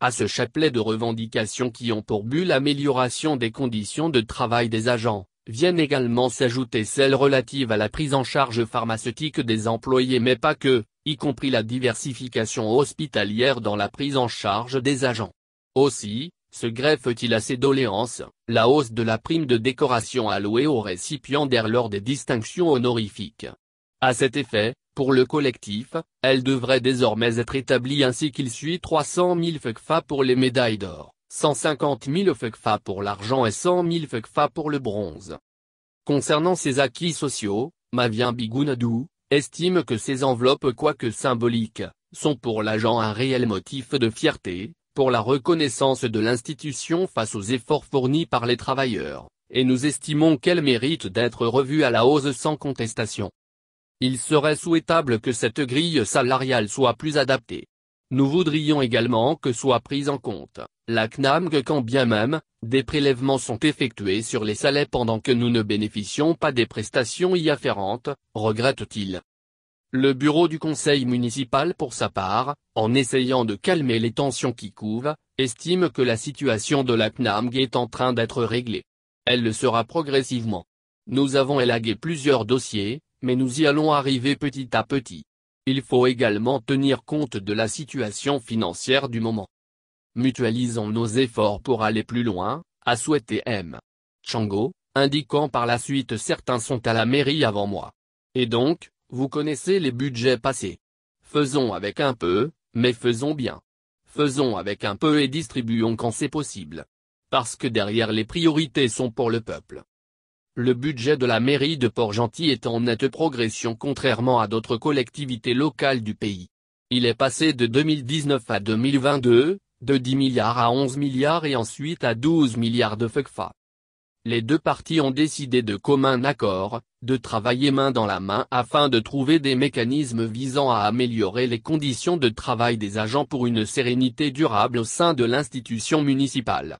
à ce chapelet de revendications qui ont pour but l'amélioration des conditions de travail des agents, viennent également s'ajouter celles relatives à la prise en charge pharmaceutique des employés mais pas que, y compris la diversification hospitalière dans la prise en charge des agents. Aussi, se greffe-t-il à ces doléances, la hausse de la prime de décoration allouée aux récipiendaires lors des distinctions honorifiques. À cet effet, pour le collectif, elle devrait désormais être établie ainsi qu'il suit 300 000 FECFA pour les médailles d'or, 150 000 FECFA pour l'argent et 100 000 FECFA pour le bronze. Concernant ses acquis sociaux, Mavien Bigounadou, estime que ces enveloppes quoique symboliques, sont pour l'agent un réel motif de fierté, pour la reconnaissance de l'institution face aux efforts fournis par les travailleurs, et nous estimons qu'elles méritent d'être revue à la hausse sans contestation il serait souhaitable que cette grille salariale soit plus adaptée. Nous voudrions également que soit prise en compte, la CNAMG quand bien même, des prélèvements sont effectués sur les salaires pendant que nous ne bénéficions pas des prestations y afférentes, regrette-t-il. Le bureau du conseil municipal pour sa part, en essayant de calmer les tensions qui couvent, estime que la situation de la CNAMG est en train d'être réglée. Elle le sera progressivement. Nous avons élagué plusieurs dossiers, mais nous y allons arriver petit à petit. Il faut également tenir compte de la situation financière du moment. Mutualisons nos efforts pour aller plus loin, a souhaité M. Chango, indiquant par la suite certains sont à la mairie avant moi. Et donc, vous connaissez les budgets passés. Faisons avec un peu, mais faisons bien. Faisons avec un peu et distribuons quand c'est possible. Parce que derrière les priorités sont pour le peuple. Le budget de la mairie de Port-Gentil est en nette progression contrairement à d'autres collectivités locales du pays. Il est passé de 2019 à 2022, de 10 milliards à 11 milliards et ensuite à 12 milliards de FECFA. Les deux parties ont décidé de commun accord, de travailler main dans la main afin de trouver des mécanismes visant à améliorer les conditions de travail des agents pour une sérénité durable au sein de l'institution municipale.